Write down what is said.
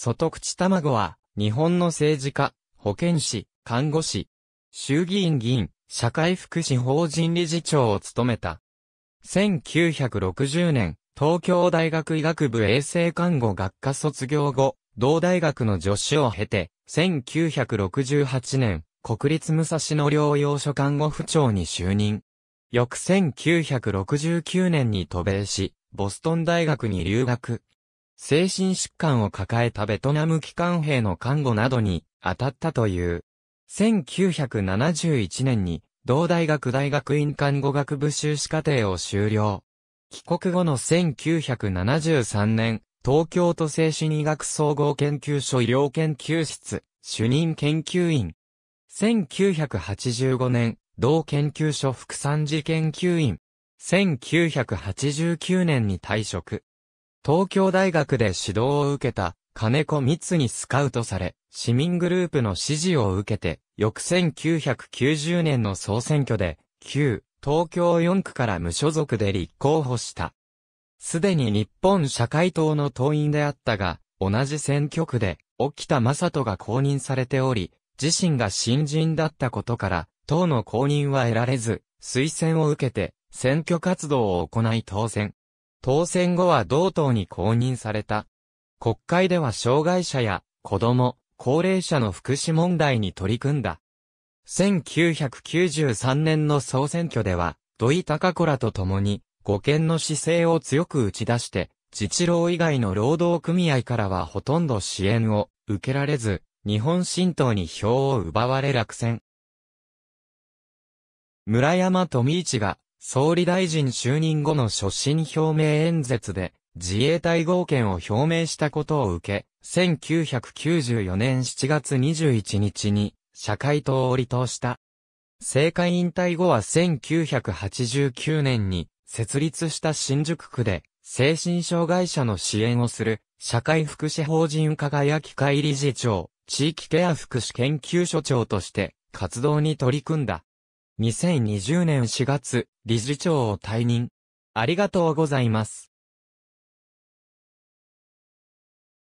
外口卵は、日本の政治家、保健師、看護師、衆議院議員、社会福祉法人理事長を務めた。1960年、東京大学医学部衛生看護学科卒業後、同大学の助手を経て、1968年、国立武蔵野療養所看護婦長に就任。翌1969年に渡米し、ボストン大学に留学。精神疾患を抱えたベトナム機関兵の看護などに当たったという。1971年に同大学大学院看護学部修士課程を修了。帰国後の1973年、東京都精神医学総合研究所医療研究室、主任研究員。1985年、同研究所副産事研究員。1989年に退職。東京大学で指導を受けた金子光にスカウトされ、市民グループの支持を受けて、翌1990年の総選挙で、旧東京4区から無所属で立候補した。すでに日本社会党の党員であったが、同じ選挙区で、沖田正人が公認されており、自身が新人だったことから、党の公認は得られず、推薦を受けて、選挙活動を行い当選。当選後は同党に公認された。国会では障害者や子供、高齢者の福祉問題に取り組んだ。1993年の総選挙では、土井高子らと共に、護憲の姿勢を強く打ち出して、自治労以外の労働組合からはほとんど支援を受けられず、日本新党に票を奪われ落選。村山富一が総理大臣就任後の所信表明演説で、自衛隊合憲を表明したことを受け、1994年7月21日に、社会党を離党した。政界引退後は1989年に、設立した新宿区で、精神障害者の支援をする、社会福祉法人輝き会理事長、地域ケア福祉研究所長として、活動に取り組んだ。2020年4月、理事長を退任。ありがとうございます。